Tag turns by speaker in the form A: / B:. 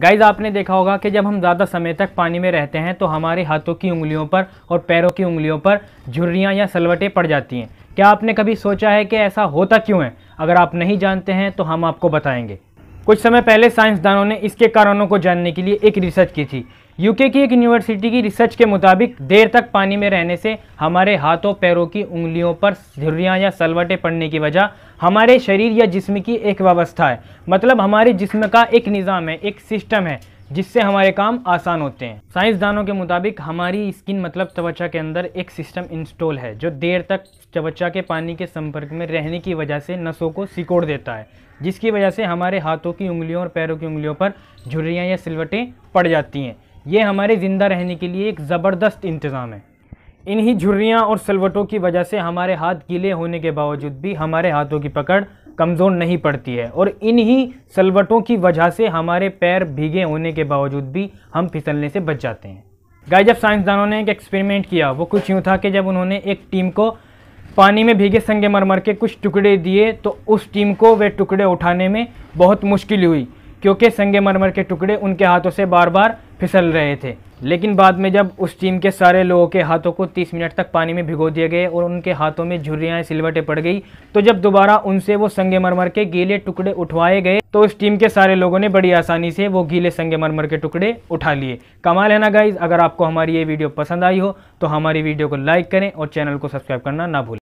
A: guys आपने देखा होगा कि जब हम ज़्यादा समय तक पानी में रहते हैं तो हमारे हाथों की उंगलियों पर और पैरों की उंगलियों पर झुर्रियाँ या सलवटें पड़ जाती हैं क्या आपने कभी सोचा है कि ऐसा होता क्यों है अगर आप नहीं जानते हैं तो हम आपको बताएंगे कुछ समय पहले साइंसदानों ने इसके कारणों को जानने के लिए एक रिसर्च की थी यूके की एक यूनिवर्सिटी की रिसर्च के मुताबिक देर तक पानी में रहने से हमारे हाथों पैरों की उंगलियों पर झुर्रियाँ या सलवटें पड़ने की वजह हमारे शरीर या जिस्म की एक व्यवस्था है मतलब हमारे जिस्म का एक निज़ाम है एक सिस्टम है जिससे हमारे काम आसान होते हैं साइंसदानों के मुताबिक हमारी स्किन मतलब त्वचा के अंदर एक सिस्टम इंस्टॉल है जो देर तक त्वचा के पानी के संपर्क में रहने की वजह से नसों को सिकोड़ देता है जिसकी वजह से हमारे हाथों की उंगलियों और पैरों की उंगलियों पर झुर्रियाँ या सिलवटें पड़ जाती हैं ये हमारे ज़िंदा रहने के लिए एक ज़बरदस्त इंतज़ाम है इन्हीं झुर्रियाँ और सलवटों की वजह से हमारे हाथ गीले होने के बावजूद भी हमारे हाथों की पकड़ कमज़ोर नहीं पड़ती है और इन्हीं सलवटों की वजह से हमारे पैर भीगे होने के बावजूद भी हम फिसलने से बच जाते हैं गाय जब साइंसदानों ने एक एक्सपेरिमेंट किया वो कुछ यूँ था कि जब उन्होंने एक टीम को पानी में भीगे संगे मरमर के कुछ टुकड़े दिए तो उस टीम को वे टुकड़े उठाने में बहुत मुश्किल हुई क्योंकि संगे मरमर के टुकड़े उनके हाथों से बार बार फिसल रहे थे लेकिन बाद में जब उस टीम के सारे लोगों के हाथों को 30 मिनट तक पानी में भिगो दिए गए और उनके हाथों में झुर्रियाँ सिलवटें पड़ गई तो जब दोबारा उनसे वो संगे मरमर के गीले टुकड़े उठवाए गए तो उस टीम के सारे लोगों ने बड़ी आसानी से वो गीले संगे मरमर के टुकड़े उठा लिए कमाल है ना गाइज अगर आपको हमारी ये वीडियो पसंद आई हो तो हमारी वीडियो को लाइक करें और चैनल को सब्सक्राइब करना ना भूलें